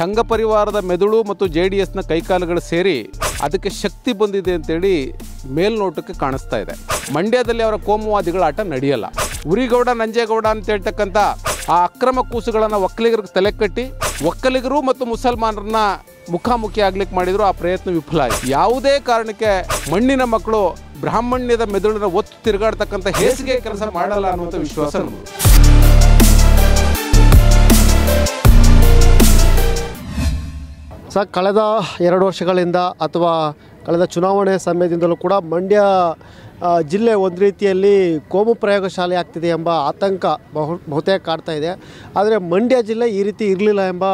ಸಂಘ ಪರಿವಾರದ ಮೆದುಳು ಮತ್ತು ಜೆ ಡಿ ಎಸ್ನ ಕೈಕಾಲುಗಳು ಸೇರಿ ಅದಕ್ಕೆ ಶಕ್ತಿ ಬಂದಿದೆ ಅಂತೇಳಿ ಮೇಲ್ನೋಟಕ್ಕೆ ಕಾಣಿಸ್ತಾ ಇದೆ ಮಂಡ್ಯದಲ್ಲಿ ಅವರ ಕೋಮುವಾದಿಗಳ ಆಟ ನಡೆಯಲ್ಲ ಉರಿಗೌಡ ನಂಜೇಗೌಡ ಅಂತ ಹೇಳ್ತಕ್ಕಂಥ ಆ ಅಕ್ರಮ ಕೂಸುಗಳನ್ನು ಒಕ್ಕಲಿಗರಿಗೆ ತಲೆ ಕಟ್ಟಿ ಒಕ್ಕಲಿಗರು ಮತ್ತು ಮುಸಲ್ಮಾನರನ್ನ ಮುಖಾಮುಖಿ ಆಗ್ಲಿಕ್ಕೆ ಮಾಡಿದ್ರು ಆ ಪ್ರಯತ್ನ ವಿಫಲ ಆಯಿತು ಯಾವುದೇ ಕಾರಣಕ್ಕೆ ಮಣ್ಣಿನ ಮಕ್ಕಳು ಬ್ರಾಹ್ಮಣ್ಯದ ಮೆದುಳಿನ ಒತ್ತು ತಿರುಗಾಡ್ತಕ್ಕಂಥ ಹೇಸಿಗೆ ಕೆಲಸ ಮಾಡಲ್ಲ ಅನ್ನುವಂಥ ವಿಶ್ವಾಸ ನಮ್ಮದು ಸ ಕಳೆದ ಎರಡು ವರ್ಷಗಳಿಂದ ಅಥವಾ ಕಳೆದ ಚುನಾವಣೆ ಸಮಯದಿಂದಲೂ ಕೂಡ ಮಂಡ್ಯ ಜಿಲ್ಲೆ ಒಂದು ರೀತಿಯಲ್ಲಿ ಕೋಮು ಪ್ರಯೋಗಶಾಲೆ ಆಗ್ತಿದೆ ಎಂಬ ಆತಂಕ ಬಹು ಬಹುತೇಕ ಕಾಡ್ತಾ ಇದೆ ಆದರೆ ಮಂಡ್ಯ ಜಿಲ್ಲೆ ಈ ರೀತಿ ಇರಲಿಲ್ಲ ಎಂಬ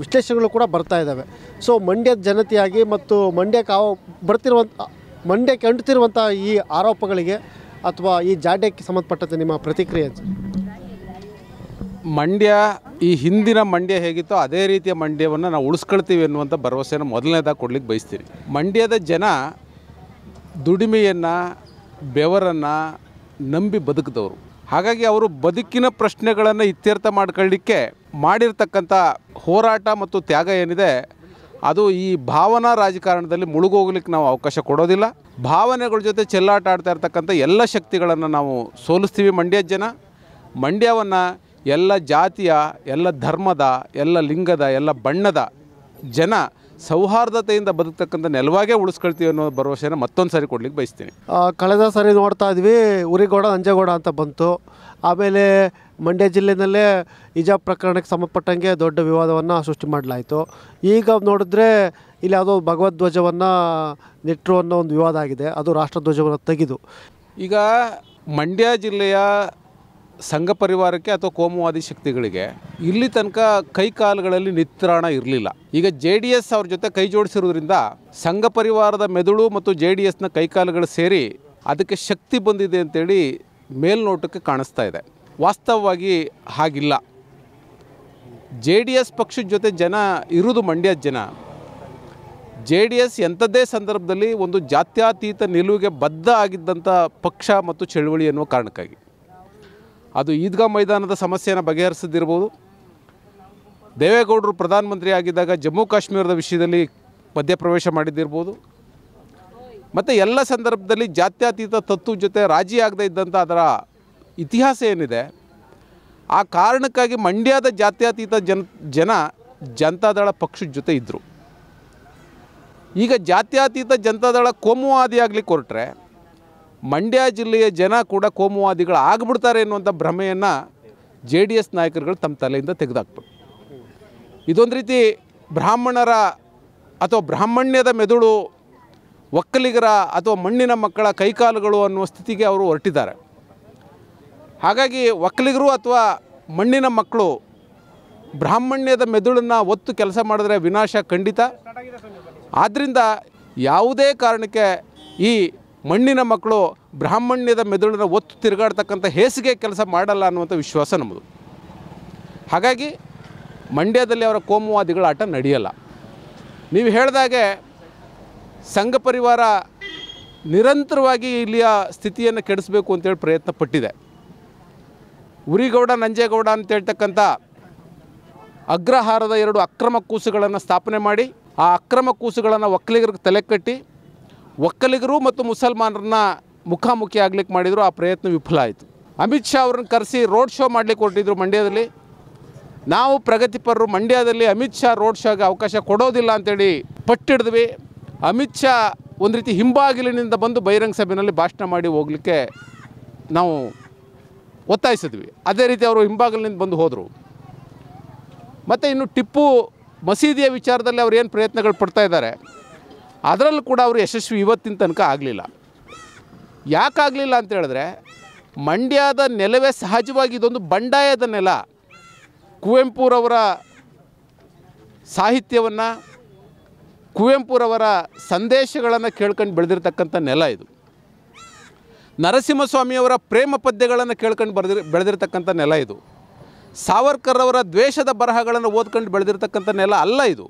ವಿಶ್ಲೇಷಣೆಗಳು ಕೂಡ ಬರ್ತಾ ಇದ್ದಾವೆ ಸೊ ಮಂಡ್ಯದ ಜನತೆಯಾಗಿ ಮತ್ತು ಮಂಡ್ಯಕ್ಕೆ ಬರ್ತಿರುವಂಥ ಮಂಡ್ಯಕ್ಕೆ ಅಂಟುತ್ತಿರುವಂಥ ಈ ಆರೋಪಗಳಿಗೆ ಅಥವಾ ಈ ಜಾಡ್ಯಕ್ಕೆ ಸಂಬಂಧಪಟ್ಟಂತೆ ನಿಮ್ಮ ಪ್ರತಿಕ್ರಿಯೆ ಮಂಡ್ಯ ಈ ಹಿಂದಿನ ಮಂಡ್ಯ ಹೇಗಿತ್ತೋ ಅದೇ ರೀತಿಯ ಮಂಡ್ಯವನ್ನು ನಾವು ಉಳಿಸ್ಕೊಳ್ತೀವಿ ಅನ್ನುವಂಥ ಭರವಸೆಯನ್ನು ಮೊದಲನೇದಾಗಿ ಕೊಡ್ಲಿಕ್ಕೆ ಬಯಸ್ತೀವಿ ಮಂಡ್ಯದ ಜನ ದುಡಿಮೆಯನ್ನು ಬೆವರನ್ನು ನಂಬಿ ಬದುಕಿದವರು ಹಾಗಾಗಿ ಅವರು ಬದುಕಿನ ಪ್ರಶ್ನೆಗಳನ್ನು ಇತ್ಯರ್ಥ ಮಾಡ್ಕೊಳ್ಳಿಕ್ಕೆ ಮಾಡಿರ್ತಕ್ಕಂಥ ಹೋರಾಟ ಮತ್ತು ತ್ಯಾಗ ಏನಿದೆ ಅದು ಈ ಭಾವನಾ ರಾಜಕಾರಣದಲ್ಲಿ ಮುಳುಗೋಗ್ಲಿಕ್ಕೆ ನಾವು ಅವಕಾಶ ಕೊಡೋದಿಲ್ಲ ಭಾವನೆಗಳ ಜೊತೆ ಚೆಲ್ಲಾಟ ಆಡ್ತಾ ಇರ್ತಕ್ಕಂಥ ಎಲ್ಲ ಶಕ್ತಿಗಳನ್ನು ನಾವು ಸೋಲಿಸ್ತೀವಿ ಮಂಡ್ಯದ ಜನ ಮಂಡ್ಯವನ್ನು ಎಲ್ಲ ಜಾತಿಯ ಎಲ್ಲ ಧರ್ಮದ ಎಲ್ಲ ಲಿಂಗದ ಎಲ್ಲ ಬಣ್ಣದ ಜನ ಸೌಹಾರ್ದತೆಯಿಂದ ಬದುಕ್ತಕ್ಕಂಥ ನೆಲವಾಗೇ ಉಳಿಸ್ಕೊಳ್ತೀವಿ ಅನ್ನೋ ಭರವಸೆನ ಮತ್ತೊಂದು ಸಾರಿ ಕೊಡ್ಲಿಕ್ಕೆ ಬಯಸ್ತೀನಿ ಕಳೆದ ಸಾರಿ ನೋಡ್ತಾ ಇದ್ವಿ ಉರಿಗೋಡ ಅಂಜಗೋಡ ಅಂತ ಬಂತು ಆಮೇಲೆ ಮಂಡ್ಯ ಜಿಲ್ಲೆಯಲ್ಲೇ ಇಜಾಬ್ ಪ್ರಕರಣಕ್ಕೆ ಸಂಬಂಧಪಟ್ಟಂಗೆ ದೊಡ್ಡ ವಿವಾದವನ್ನು ಸೃಷ್ಟಿ ಮಾಡಲಾಯಿತು ಈಗ ನೋಡಿದ್ರೆ ಇಲ್ಲಿ ಯಾವುದೋ ಭಗವದ್ಧ್ವಜವನ್ನು ನೆಟ್ಟರು ಅನ್ನೋ ಒಂದು ವಿವಾದ ಆಗಿದೆ ಅದು ರಾಷ್ಟ್ರಧ್ವಜವನ್ನು ತೆಗೆದು ಈಗ ಮಂಡ್ಯ ಜಿಲ್ಲೆಯ ಸಂಘ ಪರಿವಾರಕ್ಕೆ ಅಥವಾ ಕೋಮುವಾದಿ ಶಕ್ತಿಗಳಿಗೆ ಇಲ್ಲಿ ತನಕ ಕೈಕಾಲುಗಳಲ್ಲಿ ನಿತ್ರಾಣ ಇರಲಿಲ್ಲ ಈಗ ಜೆ ಡಿ ಎಸ್ ಅವ್ರ ಜೊತೆ ಕೈ ಜೋಡಿಸಿರೋದ್ರಿಂದ ಸಂಘ ಪರಿವಾರದ ಮೆದುಳು ಮತ್ತು ಜೆ ಡಿ ಎಸ್ನ ಕೈಕಾಲುಗಳು ಸೇರಿ ಅದಕ್ಕೆ ಶಕ್ತಿ ಬಂದಿದೆ ಅಂತೇಳಿ ಮೇಲ್ನೋಟಕ್ಕೆ ಕಾಣಿಸ್ತಾ ಇದೆ ವಾಸ್ತವವಾಗಿ ಹಾಗಿಲ್ಲ ಜೆ ಡಿ ಎಸ್ ಪಕ್ಷದ ಜೊತೆ ಜನ ಇರುವುದು ಮಂಡ್ಯದ ಜನ ಜೆ ಡಿ ಎಸ್ ಎಂಥದ್ದೇ ಸಂದರ್ಭದಲ್ಲಿ ಒಂದು ಜಾತ್ಯಾತೀತ ನಿಲುವಿಗೆ ಬದ್ಧ ಆಗಿದ್ದಂಥ ಪಕ್ಷ ಮತ್ತು ಚಳುವಳಿ ಎನ್ನುವ ಕಾರಣಕ್ಕಾಗಿ ಅದು ಈದ್ಗಾ ಮೈದಾನದ ಸಮಸ್ಯೆಯನ್ನು ಬಗೆಹರಿಸದಿರ್ಬೋದು ದೇವೇಗೌಡರು ಪ್ರಧಾನಮಂತ್ರಿ ಆಗಿದ್ದಾಗ ಜಮ್ಮು ಕಾಶ್ಮೀರದ ವಿಷಯದಲ್ಲಿ ಮಧ್ಯಪ್ರವೇಶ ಮಾಡಿದ್ದಿರ್ಬೋದು ಮತ್ತು ಎಲ್ಲ ಸಂದರ್ಭದಲ್ಲಿ ಜಾತ್ಯತೀತ ತತ್ವ ಜೊತೆ ರಾಜಿ ಆಗದೇ ಇದ್ದಂಥ ಅದರ ಇತಿಹಾಸ ಏನಿದೆ ಆ ಕಾರಣಕ್ಕಾಗಿ ಮಂಡ್ಯದ ಜಾತ್ಯತೀತ ಜನ ಜನ ಜನತಾದಳ ಪಕ್ಷದ ಜೊತೆ ಇದ್ದರು ಈಗ ಜಾತ್ಯತೀತ ಜನತಾದಳ ಕೋಮುವಾದಿ ಆಗಲಿಕ್ಕೆ ಮಂಡ್ಯ ಜಿಲ್ಲೆಯ ಜನ ಕೂಡ ಕೋಮುವಾದಿಗಳು ಆಗಿಬಿಡ್ತಾರೆ ಎನ್ನುವಂಥ ಭ್ರಮೆಯನ್ನು ಜೆ ಡಿ ಎಸ್ ನಾಯಕರುಗಳು ತಮ್ಮ ತಲೆಯಿಂದ ತೆಗೆದಾಕ್ಬೇಕು ಇದೊಂದು ರೀತಿ ಬ್ರಾಹ್ಮಣರ ಅಥವಾ ಬ್ರಾಹ್ಮಣ್ಯದ ಮೆದುಳು ಒಕ್ಕಲಿಗರ ಅಥವಾ ಮಣ್ಣಿನ ಮಕ್ಕಳ ಕೈಕಾಲುಗಳು ಅನ್ನುವ ಸ್ಥಿತಿಗೆ ಅವರು ಹೊರಟಿದ್ದಾರೆ ಹಾಗಾಗಿ ಒಕ್ಕಲಿಗರು ಅಥವಾ ಮಣ್ಣಿನ ಮಕ್ಕಳು ಬ್ರಾಹ್ಮಣ್ಯದ ಮೆದುಳನ್ನು ಒತ್ತು ಕೆಲಸ ಮಾಡಿದ್ರೆ ವಿನಾಶ ಖಂಡಿತ ಆದ್ದರಿಂದ ಯಾವುದೇ ಕಾರಣಕ್ಕೆ ಈ ಮಣ್ಣಿನ ಮಕ್ಕಳು ಬ್ರಾಹ್ಮಣ್ಯದ ಮೆದುಳಿನ ಒತ್ತು ತಿರುಗಾಡ್ತಕ್ಕಂಥ ಹೇಸಿಗೆ ಕೆಲಸ ಮಾಡಲ್ಲ ಅನ್ನುವಂಥ ವಿಶ್ವಾಸ ನಮ್ಮದು ಹಾಗಾಗಿ ಮಂಡ್ಯದಲ್ಲಿ ಅವರ ಕೋಮುವಾದಿಗಳ ಆಟ ನಡೆಯಲ್ಲ ನೀವು ಹೇಳಿದಾಗೆ ಸಂಘ ಪರಿವಾರ ನಿರಂತರವಾಗಿ ಇಲ್ಲಿಯ ಸ್ಥಿತಿಯನ್ನು ಕೆಡಿಸಬೇಕು ಅಂತೇಳಿ ಪ್ರಯತ್ನ ಪಟ್ಟಿದೆ ಉರಿಗೌಡ ನಂಜೇಗೌಡ ಅಂತ ಹೇಳ್ತಕ್ಕಂಥ ಅಗ್ರಹಾರದ ಎರಡು ಅಕ್ರಮ ಕೂಸುಗಳನ್ನು ಸ್ಥಾಪನೆ ಮಾಡಿ ಆ ಅಕ್ರಮ ಕೂಸುಗಳನ್ನು ಒಕ್ಕಲಿಗರಿಗೆ ತಲೆ ಕಟ್ಟಿ ಒಕ್ಕಲಿಗರು ಮತ್ತು ಮುಸಲ್ಮಾನರನ್ನ ಮುಖಾಮುಖಿ ಆಗ್ಲಿಕ್ಕೆ ಮಾಡಿದರು ಆ ಪ್ರಯತ್ನ ವಿಫಲ ಆಯಿತು ಅಮಿತ್ ಶಾ ಅವ್ರನ್ನ ಕರೆಸಿ ರೋಡ್ ಶೋ ಮಾಡಲಿಕ್ಕೆ ಹೊರಟಿದ್ರು ಮಂಡ್ಯದಲ್ಲಿ ನಾವು ಪ್ರಗತಿಪರರು ಮಂಡ್ಯದಲ್ಲಿ ಅಮಿತ್ ಶಾ ರೋಡ್ ಶೋಗೆ ಅವಕಾಶ ಕೊಡೋದಿಲ್ಲ ಅಂತೇಳಿ ಪಟ್ಟಿಡಿದ್ವಿ ಅಮಿತ್ ಶಾ ಒಂದು ರೀತಿ ಹಿಂಬಾಗಿಲಿನಿಂದ ಬಂದು ಬಹಿರಂಗ ಸಭೆಯಲ್ಲಿ ಭಾಷಣ ಮಾಡಿ ಹೋಗಲಿಕ್ಕೆ ನಾವು ಒತ್ತಾಯಿಸಿದ್ವಿ ಅದೇ ರೀತಿ ಅವರು ಹಿಂಬಾಗಿಲಿನಿಂದ ಬಂದು ಹೋದರು ಮತ್ತು ಇನ್ನು ಟಿಪ್ಪು ಮಸೀದಿಯ ವಿಚಾರದಲ್ಲಿ ಅವ್ರು ಏನು ಪ್ರಯತ್ನಗಳು ಪಡ್ತಾ ಇದ್ದಾರೆ ಅದರಲ್ಲೂ ಕೂಡ ಅವರು ಯಶಸ್ವಿ ಇವತ್ತಿನ ತನಕ ಆಗಲಿಲ್ಲ ಯಾಕಾಗಲಿಲ್ಲ ಅಂತ ಹೇಳಿದ್ರೆ ಮಂಡ್ಯದ ನೆಲವೇ ಸಹಜವಾಗಿ ಇದೊಂದು ಬಂಡಾಯದ ನೆಲ ಕುವೆಂಪುರವರ ಸಾಹಿತ್ಯವನ್ನು ಕುವೆಂಪುರವರ ಸಂದೇಶಗಳನ್ನು ಕೇಳ್ಕೊಂಡು ಬೆಳೆದಿರ್ತಕ್ಕಂಥ ನೆಲ ಇದು ನರಸಿಂಹಸ್ವಾಮಿಯವರ ಪ್ರೇಮ ಪದ್ಯಗಳನ್ನು ಕೇಳ್ಕೊಂಡು ಬರೆದಿರ್ ಬೆಳೆದಿರ್ತಕ್ಕಂಥ ನೆಲ ಇದು ಸಾವರ್ಕರ್ ಅವರ ದ್ವೇಷದ ಬರಹಗಳನ್ನು ಓದ್ಕೊಂಡು ಬೆಳೆದಿರ್ತಕ್ಕಂಥ ನೆಲ ಅಲ್ಲ ಇದು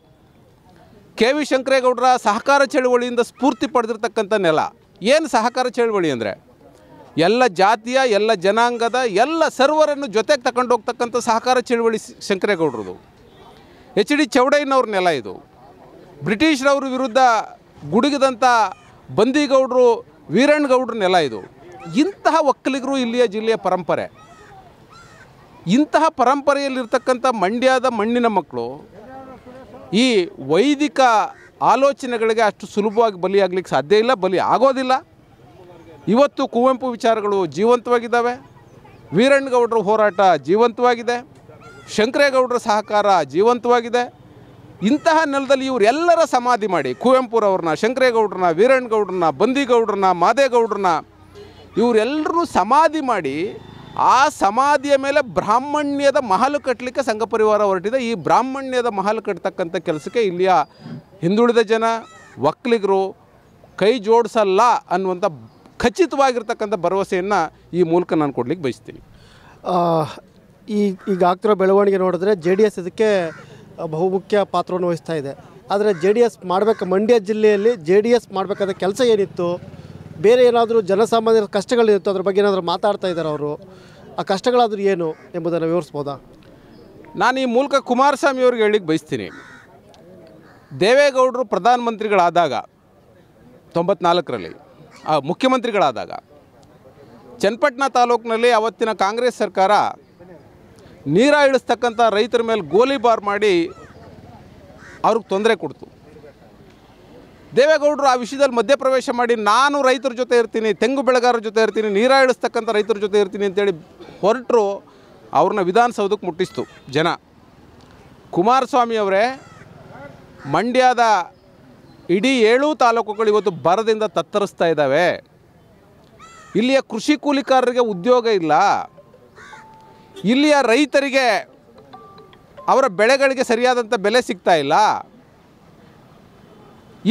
ಕೆ ವಿ ಶಂಕರೇಗೌಡರ ಸಹಕಾರ ಚಳುವಳಿಯಿಂದ ಸ್ಫೂರ್ತಿ ಪಡೆದಿರ್ತಕ್ಕಂಥ ನೆಲ ಏನು ಸಹಕಾರ ಚಳುವಳಿ ಅಂದರೆ ಎಲ್ಲ ಜಾತಿಯ ಎಲ್ಲ ಜನಾಂಗದ ಎಲ್ಲ ಸರ್ವರನ್ನು ಜೊತೆಗೆ ತಗೊಂಡು ಹೋಗ್ತಕ್ಕಂಥ ಸಹಕಾರ ಚಳುವಳಿ ಶಂಕರೇಗೌಡರದು ಎಚ್ ಡಿ ಚೌಡಯ್ಯನವ್ರ ನೆಲ ಇದು ಬ್ರಿಟಿಷ್ರವ್ರ ವಿರುದ್ಧ ಗುಡುಗಿದಂಥ ಬಂದಿಗೌಡರು ವೀರಣ್ಣಗೌಡ್ರ ನೆಲ ಇದು ಇಂತಹ ಒಕ್ಕಲಿಗರು ಇಲ್ಲಿಯ ಜಿಲ್ಲೆಯ ಪರಂಪರೆ ಇಂತಹ ಪರಂಪರೆಯಲ್ಲಿರ್ತಕ್ಕಂಥ ಮಂಡ್ಯದ ಮಣ್ಣಿನ ಮಕ್ಕಳು ಈ ವೈದಿಕ ಆಲೋಚನೆಗಳಿಗೆ ಅಷ್ಟು ಸುಲಭವಾಗಿ ಬಲಿಯಾಗಲಿಕ್ಕೆ ಸಾಧ್ಯ ಇಲ್ಲ ಬಲಿ ಆಗೋದಿಲ್ಲ ಇವತ್ತು ಕುವೆಂಪು ವಿಚಾರಗಳು ಜೀವಂತವಾಗಿದ್ದಾವೆ ವೀರಣ್ಣಗೌಡರ ಹೋರಾಟ ಜೀವಂತವಾಗಿದೆ ಶಂಕರೇಗೌಡರ ಸಹಕಾರ ಜೀವಂತವಾಗಿದೆ ಇಂತಹ ನೆಲದಲ್ಲಿ ಇವರೆಲ್ಲರ ಸಮಾಧಿ ಮಾಡಿ ಕುವೆಂಪುರವ್ರನ್ನ ಶಂಕರೇಗೌಡ್ರನ್ನ ವೀರಣ್ಣಗೌಡ್ರನ್ನ ಬಂದಿಗೌಡ್ರನ್ನ ಮಾದೇಗೌಡ್ರನ್ನ ಇವರೆಲ್ಲರೂ ಸಮಾಧಿ ಮಾಡಿ ಆ ಸಮಾಧಿಯ ಮೇಲೆ ಬ್ರಾಹ್ಮಣ್ಯದ ಮಹಲು ಕಟ್ಟಲಿಕ್ಕೆ ಸಂಘ ಪರಿವಾರ ಹೊರಟಿದೆ ಈ ಬ್ರಾಹ್ಮಣ್ಯದ ಮಹಲು ಕಟ್ತಕ್ಕಂಥ ಕೆಲಸಕ್ಕೆ ಇಲ್ಲಿಯ ಹಿಂದುಳಿದ ಜನ ಒಕ್ಕಲಿಗರು ಕೈ ಜೋಡಿಸಲ್ಲ ಅನ್ನುವಂಥ ಖಚಿತವಾಗಿರ್ತಕ್ಕಂಥ ಭರವಸೆಯನ್ನು ಈ ಮೂಲಕ ನಾನು ಕೊಡಲಿಕ್ಕೆ ಬಯಸ್ತೀನಿ ಈ ಈಗ ಆಗ್ತಿರೋ ಬೆಳವಣಿಗೆ ನೋಡಿದ್ರೆ ಜೆ ಡಿ ಎಸ್ ಇದಕ್ಕೆ ಬಹುಮುಖ್ಯ ಪಾತ್ರವನ್ನು ವಹಿಸ್ತಾ ಇದೆ ಆದರೆ ಜೆ ಡಿ ಎಸ್ ಮಾಡಬೇಕು ಮಂಡ್ಯ ಜಿಲ್ಲೆಯಲ್ಲಿ ಜೆ ಡಿ ಎಸ್ ಮಾಡಬೇಕಾದ ಕೆಲಸ ಏನಿತ್ತು ಬೇರೆ ಏನಾದರೂ ಜನಸಾಮಾನ್ಯರ ಕಷ್ಟಗಳಿರುತ್ತೋ ಅದ್ರ ಬಗ್ಗೆ ಏನಾದರೂ ಮಾತಾಡ್ತಾ ಇದ್ದಾರೆ ಅವರು ಆ ಕಷ್ಟಗಳಾದರೂ ಏನು ಎಂಬುದನ್ನು ವಿವರಿಸ್ಬೋದಾ ನಾನು ಈ ಮೂಲಕ ಕುಮಾರಸ್ವಾಮಿ ಅವ್ರಿಗೆ ಹೇಳಿಕ್ಕೆ ಬಯಸ್ತೀನಿ ದೇವೇಗೌಡರು ಪ್ರಧಾನಮಂತ್ರಿಗಳಾದಾಗ ತೊಂಬತ್ನಾಲ್ಕರಲ್ಲಿ ಮುಖ್ಯಮಂತ್ರಿಗಳಾದಾಗ ಚನ್ನಪಟ್ಟಣ ತಾಲೂಕಿನಲ್ಲಿ ಅವತ್ತಿನ ಕಾಂಗ್ರೆಸ್ ಸರ್ಕಾರ ನೀರ ಇಳಿಸ್ತಕ್ಕಂಥ ರೈತರ ಮೇಲೆ ಗೋಲಿಬಾರ್ ಮಾಡಿ ಅವ್ರಿಗೆ ತೊಂದರೆ ಕೊಡ್ತು ದೇವೇಗೌಡರು ಆ ವಿಷಯದಲ್ಲಿ ಮಧ್ಯಪ್ರವೇಶ ಮಾಡಿ ನಾನು ರೈತರ ಜೊತೆ ಇರ್ತೀನಿ ತೆಂಗು ಬೆಳೆಗಾರರ ಜೊತೆ ಇರ್ತೀನಿ ನೀರ ಇಳಿಸ್ತಕ್ಕಂಥ ರೈತರ ಜೊತೆ ಇರ್ತೀನಿ ಅಂತೇಳಿ ಹೊರಟರು ಅವ್ರನ್ನ ವಿಧಾನಸೌಧಕ್ಕೆ ಮುಟ್ಟಿಸ್ತು ಜನ ಕುಮಾರಸ್ವಾಮಿ ಅವರೇ ಮಂಡ್ಯದ ಇಡೀ ಏಳು ತಾಲೂಕುಗಳು ಇವತ್ತು ಬರದಿಂದ ತತ್ತರಿಸ್ತಾ ಇದ್ದಾವೆ ಇಲ್ಲಿಯ ಕೃಷಿ ಕೂಲಿಕಾರರಿಗೆ ಉದ್ಯೋಗ ಇಲ್ಲ ಇಲ್ಲಿಯ ರೈತರಿಗೆ ಅವರ ಬೆಳೆಗಳಿಗೆ ಸರಿಯಾದಂಥ ಬೆಲೆ ಸಿಗ್ತಾ ಇಲ್ಲ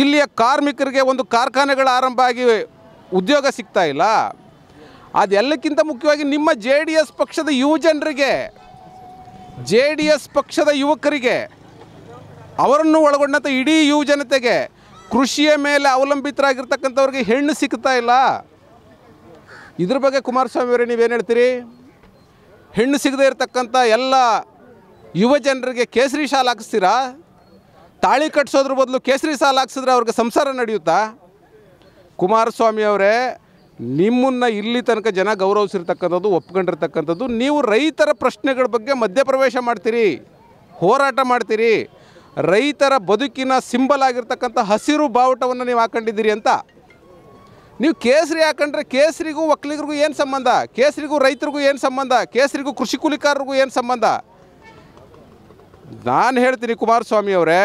ಇಲ್ಲಿಯ ಕಾರ್ಮಿಕರಿಗೆ ಒಂದು ಕಾರ್ಖಾನೆಗಳ ಆರಂಭ ಆಗಿ ಉದ್ಯೋಗ ಸಿಗ್ತಾ ಇಲ್ಲ ಅದೆಲ್ಲಕ್ಕಿಂತ ಮುಖ್ಯವಾಗಿ ನಿಮ್ಮ ಜೆ ಡಿ ಎಸ್ ಪಕ್ಷದ ಯುವಜನರಿಗೆ ಜೆ ಡಿ ಎಸ್ ಪಕ್ಷದ ಯುವಕರಿಗೆ ಅವರನ್ನು ಒಳಗೊಂಡಂಥ ಇಡೀ ಯುವಜನತೆಗೆ ಕೃಷಿಯ ಮೇಲೆ ಅವಲಂಬಿತರಾಗಿರ್ತಕ್ಕಂಥವ್ರಿಗೆ ಹೆಣ್ಣು ಸಿಗ್ತಾ ಇಲ್ಲ ಇದ್ರ ಬಗ್ಗೆ ಕುಮಾರಸ್ವಾಮಿ ಅವರೇ ನೀವೇನು ಹೇಳ್ತೀರಿ ಹೆಣ್ಣು ಸಿಗದೇ ಇರತಕ್ಕಂಥ ಎಲ್ಲ ಯುವಜನರಿಗೆ ಕೇಸರಿ ಶಾಲೆ ಹಾಕಿಸ್ತೀರಾ ತಾಳಿ ಕಟ್ಸೋದ್ರ ಬದಲು ಕೇಸರಿ ಸಾಲ ಹಾಕ್ಸಿದ್ರೆ ಅವ್ರಿಗೆ ಸಂಸಾರ ನಡೆಯುತ್ತಾ ಕುಮಾರಸ್ವಾಮಿ ಅವರೇ ನಿಮ್ಮನ್ನು ಇಲ್ಲಿ ತನಕ ಜನ ಗೌರವಿಸಿರ್ತಕ್ಕಂಥದ್ದು ಒಪ್ಕೊಂಡಿರ್ತಕ್ಕಂಥದ್ದು ನೀವು ರೈತರ ಪ್ರಶ್ನೆಗಳ ಬಗ್ಗೆ ಮಧ್ಯಪ್ರವೇಶ ಮಾಡ್ತೀರಿ ಹೋರಾಟ ಮಾಡ್ತೀರಿ ರೈತರ ಬದುಕಿನ ಸಿಂಬಲ್ ಆಗಿರ್ತಕ್ಕಂಥ ಹಸಿರು ಬಾವುಟವನ್ನು ನೀವು ಹಾಕೊಂಡಿದ್ದೀರಿ ಅಂತ ನೀವು ಕೇಸರಿ ಹಾಕೊಂಡ್ರೆ ಕೇಸರಿಗೂ ಒಕ್ಕಲಿಗರಿಗೂ ಏನು ಸಂಬಂಧ ಕೇಸರಿಗೂ ರೈತರಿಗೂ ಏನು ಸಂಬಂಧ ಕೇಸರಿಗೂ ಕೃಷಿ ಕೂಲಿಕಾರರಿಗೂ ಏನು ಸಂಬಂಧ ನಾನು ಹೇಳ್ತೀನಿ ಕುಮಾರಸ್ವಾಮಿ ಅವರೇ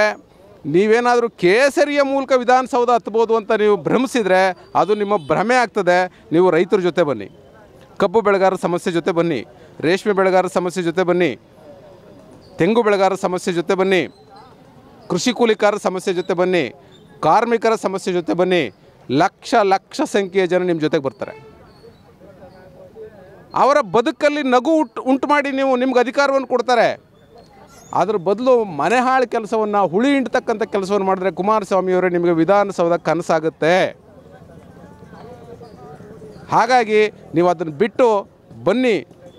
ನೀವೇನಾದರೂ ಕೇಸರಿಯ ಮೂಲಕ ವಿಧಾನಸೌಧ ಹತ್ಬೋದು ಅಂತ ನೀವು ಭ್ರಮಿಸಿದರೆ ಅದು ನಿಮ್ಮ ಭ್ರಮೆ ಆಗ್ತದೆ ನೀವು ರೈತರ ಜೊತೆ ಬನ್ನಿ ಕಬ್ಬು ಬೆಳೆಗಾರರ ಸಮಸ್ಯೆ ಜೊತೆ ಬನ್ನಿ ರೇಷ್ಮೆ ಬೆಳೆಗಾರರ ಸಮಸ್ಯೆ ಜೊತೆ ಬನ್ನಿ ತೆಂಗು ಬೆಳೆಗಾರರ ಸಮಸ್ಯೆ ಜೊತೆ ಬನ್ನಿ ಕೃಷಿ ಕೂಲಿಕಾರರ ಸಮಸ್ಯೆ ಜೊತೆ ಬನ್ನಿ ಕಾರ್ಮಿಕರ ಸಮಸ್ಯೆ ಜೊತೆ ಬನ್ನಿ ಲಕ್ಷ ಲಕ್ಷ ಸಂಖ್ಯೆಯ ಜನ ನಿಮ್ಮ ಜೊತೆಗೆ ಬರ್ತಾರೆ ಅವರ ಬದುಕಲ್ಲಿ ನಗು ಉಂಟು ಉಂಟು ಮಾಡಿ ನೀವು ನಿಮ್ಗೆ ಅಧಿಕಾರವನ್ನು ಕೊಡ್ತಾರೆ ಅದ್ರ ಬದಲು ಮನೆ ಹಾಳು ಕೆಲಸವನ್ನು ಹುಳಿ ಹಿಂಡ್ತಕ್ಕಂಥ ಕೆಲಸವನ್ನು ಮಾಡಿದ್ರೆ ಕುಮಾರಸ್ವಾಮಿಯವರೇ ನಿಮಗೆ ವಿಧಾನಸೌಧ ಕನಸಾಗುತ್ತೆ ಹಾಗಾಗಿ ನೀವು ಅದನ್ನು ಬಿಟ್ಟು ಬನ್ನಿ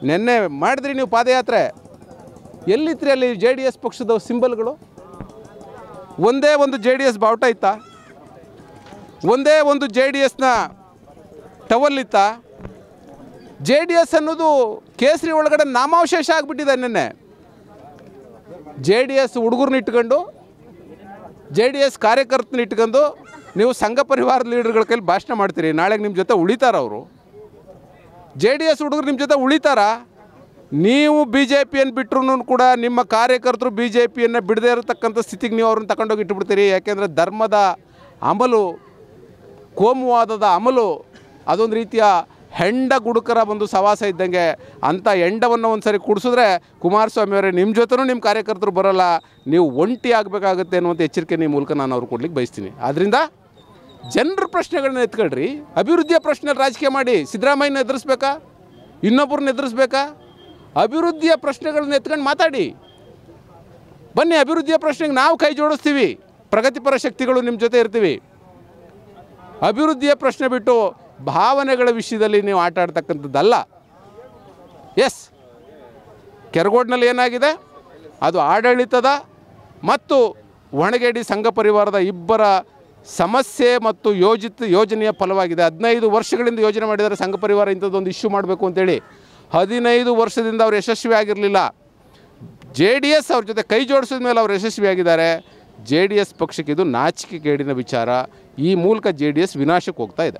ನಿನ್ನೆ ಮಾಡಿದ್ರಿ ನೀವು ಪಾದಯಾತ್ರೆ ಎಲ್ಲಿದ್ರಿ ಅಲ್ಲಿ ಜೆ ಡಿ ಎಸ್ ಪಕ್ಷದ ಸಿಂಬಲ್ಗಳು ಒಂದೇ ಒಂದು ಜೆ ಡಿ ಎಸ್ ಬಾವುಟ ಇತ್ತ ಒಂದೇ ಒಂದು ಜೆ ಡಿ ಎಸ್ನ ಟವಲ್ ಇತ್ತ ಜೆ ಡಿ ಎಸ್ ಅನ್ನೋದು ಕೇಸರಿ ಒಳಗಡೆ ನಾಮಾವಶೇಷ ಆಗಿಬಿಟ್ಟಿದೆ ನಿನ್ನೆ ಜೆ ಡಿ ಎಸ್ ಹುಡುಗರನ್ನ ಇಟ್ಕೊಂಡು ಜೆ ಡಿ ಎಸ್ ಕಾರ್ಯಕರ್ತನ ಇಟ್ಕೊಂಡು ನೀವು ಸಂಘ ಪರಿವಾರದ ಲೀಡರ್ಗಳ ಕೈಲಿ ಭಾಷಣ ಮಾಡ್ತೀರಿ ನಾಳೆಗೆ ನಿಮ್ಮ ಜೊತೆ ಉಳಿತಾರ ಅವರು ಜೆ ಡಿ ಎಸ್ ಹುಡುಗರು ನಿಮ್ಮ ಜೊತೆ ಉಳಿತಾರ ನೀವು ಬಿ ಜೆ ಪಿಯನ್ನು ಬಿಟ್ಟರು ಕೂಡ ನಿಮ್ಮ ಕಾರ್ಯಕರ್ತರು ಬಿ ಜೆ ಪಿಯನ್ನು ಬಿಡದೇ ಇರತಕ್ಕಂಥ ಸ್ಥಿತಿಗೆ ನೀವು ಅವ್ರನ್ನ ತಗೊಂಡೋಗಿ ಇಟ್ಬಿಡ್ತೀರಿ ಯಾಕೆಂದರೆ ಧರ್ಮದ ಅಮಲು ಕೋಮುವಾದದ ಅಮಲು ಅದೊಂದು ರೀತಿಯ ಹೆಂಡ ಗುಡುಕರ ಒಂದು ಸವಾಸ ಇದ್ದಂಗೆ ಅಂಥ ಹೆಂಡವನ್ನು ಒಂದು ಸರಿ ಕುಡಿಸಿದ್ರೆ ಅವರೇ ನಿಮ್ಮ ಜೊತೆನೂ ನಿಮ್ಮ ಕಾರ್ಯಕರ್ತರು ಬರೋಲ್ಲ ನೀವು ಒಂಟಿ ಆಗಬೇಕಾಗುತ್ತೆ ಅನ್ನುವಂಥ ಎಚ್ಚರಿಕೆ ನಿಮ್ಮ ಮೂಲಕ ನಾನು ಅವ್ರು ಕೊಡ್ಲಿಕ್ಕೆ ಬಯಸ್ತೀನಿ ಆದ್ದರಿಂದ ಜನರ ಪ್ರಶ್ನೆಗಳನ್ನ ಎತ್ಕೊಳ್ರಿ ಅಭಿವೃದ್ಧಿಯ ಪ್ರಶ್ನೆ ರಾಜಕೀಯ ಮಾಡಿ ಸಿದ್ದರಾಮಯ್ಯನ ಎದುರಿಸ್ಬೇಕಾ ಇನ್ನೊಬ್ಬರನ್ನ ಎದುರಿಸ್ಬೇಕಾ ಅಭಿವೃದ್ಧಿಯ ಪ್ರಶ್ನೆಗಳನ್ನ ಎತ್ಕೊಂಡು ಮಾತಾಡಿ ಬನ್ನಿ ಅಭಿವೃದ್ಧಿಯ ಪ್ರಶ್ನೆಗೆ ನಾವು ಕೈ ಜೋಡಿಸ್ತೀವಿ ಪ್ರಗತಿಪರ ಶಕ್ತಿಗಳು ನಿಮ್ಮ ಜೊತೆ ಇರ್ತೀವಿ ಅಭಿವೃದ್ಧಿಯ ಪ್ರಶ್ನೆ ಬಿಟ್ಟು ಭಾವನೆಗಳ ವಿಷಯದಲ್ಲಿ ನೀವು ಆಟ ಆಡ್ತಕ್ಕಂಥದ್ದಲ್ಲ ಎಸ್ ಕೆರಗೋಡ್ನಲ್ಲಿ ಏನಾಗಿದೆ ಅದು ಆಡಳಿತದ ಮತ್ತು ಒಣಗೇಡಿ ಸಂಘ ಪರಿವಾರದ ಇಬ್ಬರ ಸಮಸ್ಯೆ ಮತ್ತು ಯೋಜಿತ ಯೋಜನೆಯ ಫಲವಾಗಿದೆ ಹದಿನೈದು ವರ್ಷಗಳಿಂದ ಯೋಜನೆ ಮಾಡಿದರೆ ಸಂಘ ಪರಿವಾರ ಇಂಥದ್ದೊಂದು ಇಶ್ಯೂ ಮಾಡಬೇಕು ಅಂತೇಳಿ ಹದಿನೈದು ವರ್ಷದಿಂದ ಅವರು ಯಶಸ್ವಿ ಆಗಿರಲಿಲ್ಲ ಜೆ ಡಿ ಎಸ್ ಅವ್ರ ಜೊತೆ ಕೈ ಜೋಡಿಸಿದ ಮೇಲೆ ಅವರು ಯಶಸ್ವಿಯಾಗಿದ್ದಾರೆ ಜೆ ಡಿ ಎಸ್ ಪಕ್ಷಕ್ಕೆ ಇದು ನಾಚಿಕೆಗೇಡಿನ ವಿಚಾರ ಈ ಮೂಲಕ ಜೆ ಡಿ ಎಸ್ ವಿನಾಶಕ್ಕೆ ಹೋಗ್ತಾ ಇದೆ